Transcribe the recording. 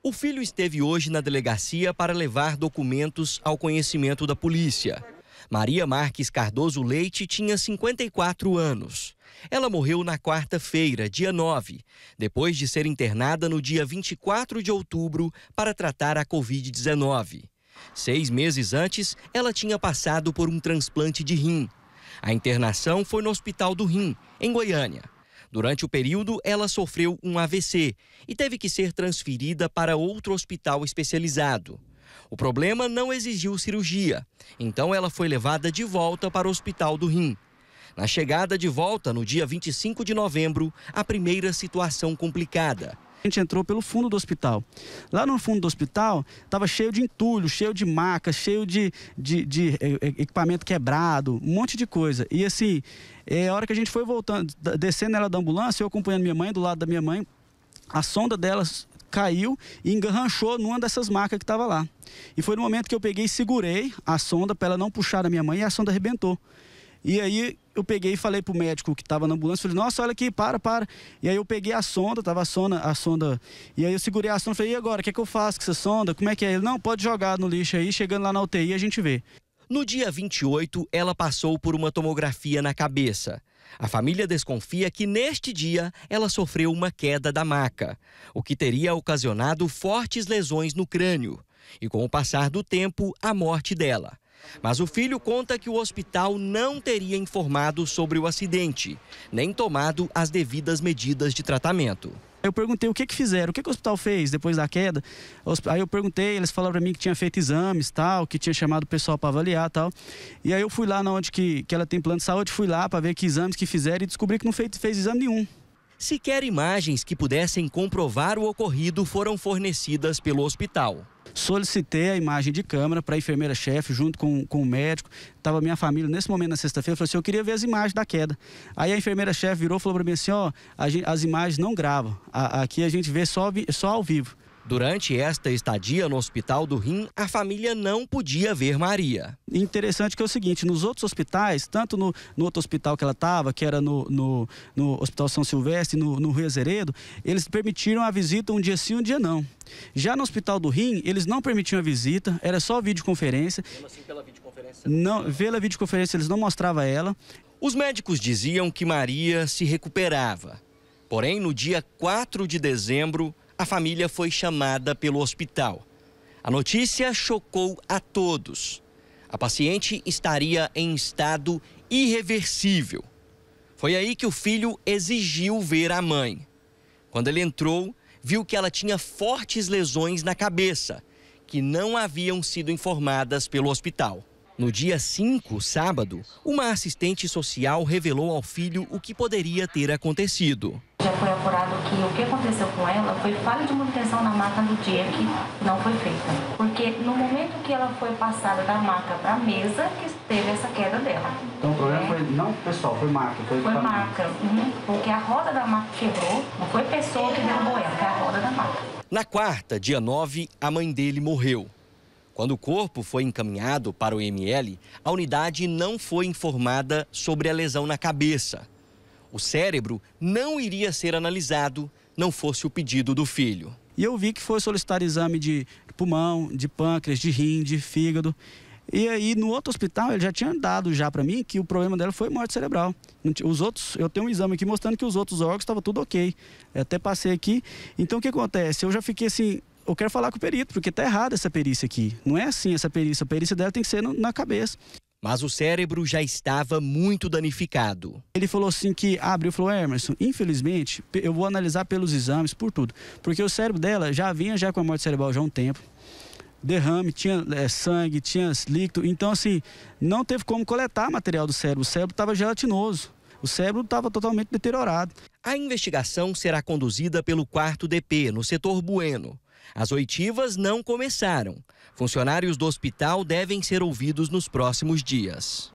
O filho esteve hoje na delegacia para levar documentos ao conhecimento da polícia. Maria Marques Cardoso Leite tinha 54 anos. Ela morreu na quarta-feira, dia 9, depois de ser internada no dia 24 de outubro para tratar a Covid-19. Seis meses antes, ela tinha passado por um transplante de rim. A internação foi no Hospital do Rim, em Goiânia. Durante o período, ela sofreu um AVC e teve que ser transferida para outro hospital especializado. O problema não exigiu cirurgia, então ela foi levada de volta para o Hospital do Rim. Na chegada de volta, no dia 25 de novembro, a primeira situação complicada. A gente entrou pelo fundo do hospital. Lá no fundo do hospital, estava cheio de entulho, cheio de maca, cheio de, de, de, eh, eh, equipamento quebrado, um monte de coisa. E assim, é, a hora que a gente foi voltando, descendo ela da ambulância, eu acompanhando minha mãe, do lado da minha mãe, a sonda dela caiu e engarranchou numa dessas macas que estava lá. E foi no momento que eu peguei e segurei a sonda para ela não puxar a minha mãe e a sonda arrebentou. E aí eu peguei e falei pro médico que estava na ambulância, falei, nossa, olha aqui, para, para. E aí eu peguei a sonda, tava a sonda, a sonda. E aí eu segurei a sonda e falei, e agora, o que, é que eu faço com essa sonda? Como é que é? Ele, não, pode jogar no lixo aí, chegando lá na UTI a gente vê. No dia 28, ela passou por uma tomografia na cabeça. A família desconfia que neste dia ela sofreu uma queda da maca, o que teria ocasionado fortes lesões no crânio e, com o passar do tempo, a morte dela. Mas o filho conta que o hospital não teria informado sobre o acidente, nem tomado as devidas medidas de tratamento. Eu perguntei o que que fizeram, o que, que o hospital fez depois da queda. Aí eu perguntei, eles falaram para mim que tinha feito exames, tal, que tinha chamado o pessoal para avaliar, tal. E aí eu fui lá na onde que, que ela tem plano de saúde, fui lá para ver que exames que fizeram e descobri que não fez, fez exame nenhum. Sequer imagens que pudessem comprovar o ocorrido foram fornecidas pelo hospital. Solicitei a imagem de câmera para a enfermeira-chefe, junto com, com o médico. Estava minha família nesse momento, na sexta-feira, falou assim: eu queria ver as imagens da queda. Aí a enfermeira-chefe virou e falou para mim assim: ó, as imagens não gravam. aqui a gente vê só, só ao vivo. Durante esta estadia no Hospital do Rim, a família não podia ver Maria. Interessante que é o seguinte, nos outros hospitais, tanto no, no outro hospital que ela estava, que era no, no, no, Hospital São Silvestre, no, no Rio Azeredo, eles permitiram a visita um dia sim, um dia não. Já no Hospital do Rim, eles não permitiam a visita, era só videoconferência. Mesmo assim, pela videoconferência? Não, pela videoconferência eles não mostravam ela. Os médicos diziam que Maria se recuperava. Porém, no dia 4 de dezembro, a família foi chamada pelo hospital. A notícia chocou a todos. A paciente estaria em estado irreversível. Foi aí que o filho exigiu ver a mãe. Quando ele entrou, viu que ela tinha fortes lesões na cabeça, que não haviam sido informadas pelo hospital. No dia 5, sábado, uma assistente social revelou ao filho o que poderia ter acontecido já foi apurado que o que aconteceu com ela foi falha de manutenção na maca no dia que não foi feita. Porque no momento que ela foi passada da maca para a mesa, que teve essa queda dela. Então o problema é. foi, não pessoal, foi maca. Foi, foi maca, uhum, porque a roda da maca quebrou, não foi pessoa que derrubou ela, foi a roda da maca. Na quarta, dia 9, a mãe dele morreu. Quando o corpo foi encaminhado para o ML, a unidade não foi informada sobre a lesão na cabeça. O cérebro não iria ser analisado não fosse o pedido do filho. E eu vi que foi solicitar exame de pulmão, de pâncreas, de rim, de fígado. E aí no outro hospital ele já tinha dado já para mim que o problema dela foi morte cerebral. Os outros, eu tenho um exame aqui mostrando que os outros órgãos estavam tudo ok. Eu até passei aqui. Então o que acontece? Eu já fiquei assim, eu quero falar com o perito, porque tá errada essa perícia aqui. Não é assim essa perícia. A perícia dela tem que ser na cabeça mas o cérebro já estava muito danificado. Ele falou assim que abriu, falou, é, Emerson, infelizmente, eu vou analisar pelos exames, por tudo, porque o cérebro dela já vinha já com a morte cerebral já há um tempo, derrame, tinha é, sangue, tinha líquido, então assim, não teve como coletar material do cérebro, o cérebro estava gelatinoso. O cérebro estava totalmente deteriorado. A investigação será conduzida pelo quarto DP, no setor Bueno. As oitivas não começaram. Funcionários do hospital devem ser ouvidos nos próximos dias.